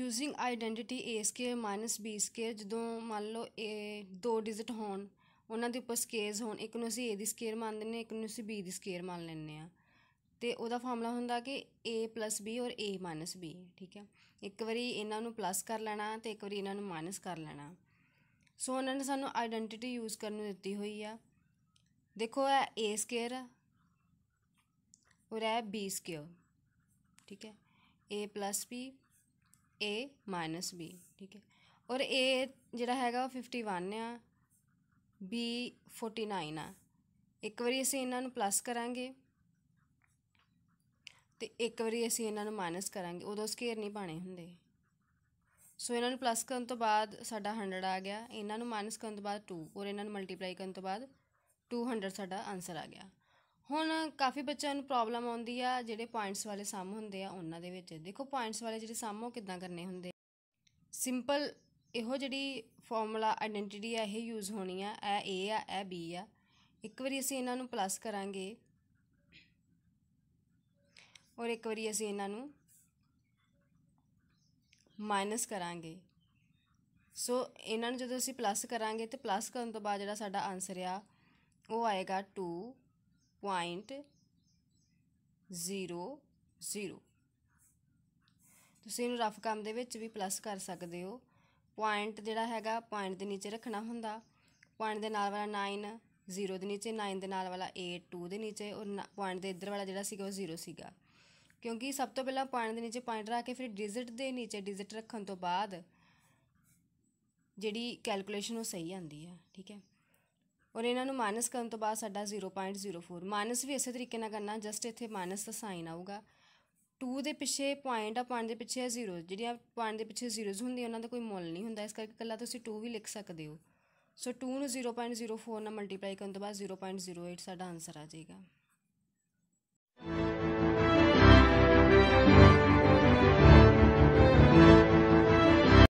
using identity a square b square ਜਦੋਂ ਮੰਨ ਲਓ a ਦੋ ਡਿਜਿਟ ਹੋਣ ਉਹਨਾਂ ਦੇ ਉੱਪਰ ਸਕੇਅਰਸ ਹੋਣ ਇੱਕ ਨੂੰ ਅਸੀਂ a ਦੀ ਸਕੇਅਰ ਮੰਨ ਲੈਂਦੇ ਇੱਕ ਨੂੰ ਅਸੀਂ b ਦੀ ਸਕੇਅਰ ਮੰਨ ਲੈਂਦੇ ਆ ਤੇ ਉਹਦਾ ਫਾਰਮੂਲਾ ਹੁੰਦਾ ਕਿ a b ਔਰ a b ਠੀਕ ਹੈ ਇੱਕ ਵਾਰੀ ਇਹਨਾਂ ਨੂੰ ਪਲੱਸ ਕਰ ਲੈਣਾ ਤੇ ਇੱਕ ਵਾਰੀ ਇਹਨਾਂ ਨੂੰ ਮਾਈਨਸ ਕਰ ਲੈਣਾ ਸੋ ਉਹਨਾਂ ਨੇ ਸਾਨੂੰ ਆਈਡੈਂਟੀਟੀ ਯੂਜ਼ ਕਰਨ ਨੂੰ ਦਿੱਤੀ ਹੋਈ ਆ ਦੇਖੋ ਇਹ a ਸਕੇਅਰ ਆ ਔਰ ਇਹ b ਸਕੇਅਰ ਠੀਕ ਹੈ a b a minus b ਠੀਕ ਹੈ ਔਰ a ਜਿਹੜਾ ਹੈਗਾ ਉਹ 51 ਆ b 49 ਆ ਇੱਕ ਵਾਰੀ ਅਸੀਂ ਇਹਨਾਂ ਨੂੰ ਪਲੱਸ ਕਰਾਂਗੇ ਤੇ ਇੱਕ ਵਾਰੀ ਅਸੀਂ ਇਹਨਾਂ ਨੂੰ ਮਾਈਨਸ ਕਰਾਂਗੇ ਉਦੋਂ ਸਕੇਅਰ ਨਹੀਂ ਪਾਣੇ ਹੁੰਦੇ ਸੋ ਇਹਨਾਂ ਨੂੰ ਪਲੱਸ ਕਰਨ ਤੋਂ ਬਾਅਦ ਸਾਡਾ 100 ਆ ਗਿਆ ਇਹਨਾਂ ਨੂੰ ਮਾਈਨਸ ਕਰਨ ਤੋਂ ਬਾਅਦ 2 ਔਰ ਇਹਨਾਂ ਨੂੰ ਮਲਟੀਪਲਾਈ ਕਰਨ ਤੋਂ ਬਾਅਦ 200 ਸਾਡਾ ਆਨਸਰ ਆ ਗਿਆ ਹੁਣ ਕਾਫੀ ਬੱਚਿਆਂ ਨੂੰ ਪ੍ਰੋਬਲਮ ਆਉਂਦੀ ਆ ਜਿਹੜੇ ਪੁਆਇੰਟਸ ਵਾਲੇ ਸਮ ਹੁੰਦੇ ਆ ਉਹਨਾਂ ਦੇ ਵਿੱਚ ਦੇਖੋ ਪੁਆਇੰਟਸ ਵਾਲੇ ਜਿਹੜੇ ਸਮ ਉਹ ਕਿੱਦਾਂ ਕਰਨੇ ਹੁੰਦੇ ਸਿੰਪਲ ਇਹੋ ਜਿਹੜੀ ਫਾਰਮੂਲਾ ਆਇਡੈਂਟੀਟੀ ਆ ਇਹ ਯੂਜ਼ ਹੋਣੀ ਆ ਇਹ ਏ ਆ ਇਹ ਬੀ ਆ ਇੱਕ ਵਾਰੀ ਅਸੀਂ ਇਹਨਾਂ ਨੂੰ ਪਲੱਸ ਕਰਾਂਗੇ ਔਰ ਇੱਕ ਵਾਰੀ ਅਸੀਂ ਇਹਨਾਂ ਨੂੰ ਮਾਈਨਸ ਕਰਾਂਗੇ ਸੋ ਇਹਨਾਂ ਨੂੰ ਜਦੋਂ ਅਸੀਂ ਪਲੱਸ ਕਰਾਂਗੇ ਤੇ ਪਲੱਸ ਕਰਨ ਤੋਂ ਬਾਅਦ ਜਿਹੜਾ ਸਾਡਾ ਆਨਸਰ ਆ ਉਹ ਆਏਗਾ 2 ਪੁਆਇੰਟ 00 ਤੁਸੀਂ ਇਹਨੂੰ ਰਫ ਕੰਮ ਦੇ ਵਿੱਚ ਵੀ ਪਲੱਸ ਕਰ ਸਕਦੇ ਹੋ ਪੁਆਇੰਟ ਜਿਹੜਾ ਹੈਗਾ ਪੁਆਇੰਟ ਦੇ ਨੀਚੇ ਰੱਖਣਾ ਹੁੰਦਾ ਪੁਆਇੰਟ ਦੇ ਨਾਲ ਵਾਲਾ 9 0 ਦੇ ਨੀਚੇ 9 ਦੇ ਨਾਲ ਵਾਲਾ 8 2 ਦੇ ਨੀਚੇ ਔਰ ਪੁਆਇੰਟ ਦੇ ਇੱਧਰ ਵਾਲਾ ਜਿਹੜਾ ਸੀਗਾ ਉਹ 0 ਸੀਗਾ ਕਿਉਂਕਿ ਸਭ ਤੋਂ ਪਹਿਲਾਂ ਪੁਆਇੰਟ ਦੇ ਨੀਚੇ ਪੁਆਇੰਟ ਰੱਖ ਕੇ ਫਿਰ ਡਿਜਿਟ ਦੇ ਨੀਚੇ ਡਿਜਿਟ ਰੱਖਣ ਤੋਂ ਬਾਅਦ ਜਿਹੜੀ ਕੈਲਕੂਲੇਸ਼ਨ ਉਹ ਸਹੀ ਆਂਦੀ ਹੈ ਠੀਕ ਹੈ ਔਰ ਇਹਨਾਂ ਨੂੰ ਮਾਈਨਸ ਕਰਨ ਤੋਂ ਬਾਅਦ ਸਾਡਾ 0.04 ਮਾਈਨਸ ਵੀ ਇਸੇ ਤਰੀਕੇ ਨਾਲ ਕਰਨਾ ਜਸਟ ਇੱਥੇ ਮਾਈਨਸ ਦਾ ਸਾਈਨ ਆਊਗਾ 2 ਦੇ ਪਿੱਛੇ ਪੁਆਇੰਟ ਆ ਪੁਆਇੰਟ ਦੇ ਪਿੱਛੇ ਹੈ 0 ਜਿਹੜੀਆਂ ਪੁਆਇੰਟ ਦੇ ਪਿੱਛੇ 0s ਹੁੰਦੀਆਂ ਉਹਨਾਂ ਦਾ ਕੋਈ ਮੁੱਲ ਨਹੀਂ ਹੁੰਦਾ ਇਸ ਕਰਕੇ ਕੱਲਾ ਤੁਸੀਂ 2 ਵੀ ਲਿਖ ਸਕਦੇ ਹੋ ਸੋ 2 ਨੂੰ 0.04 ਨਾਲ ਮਲਟੀਪਲਾਈ ਕਰਨ ਤੋਂ ਬਾਅਦ 0.08 ਸਾਡਾ ਆਨਸਰ ਆ ਜਾਏਗਾ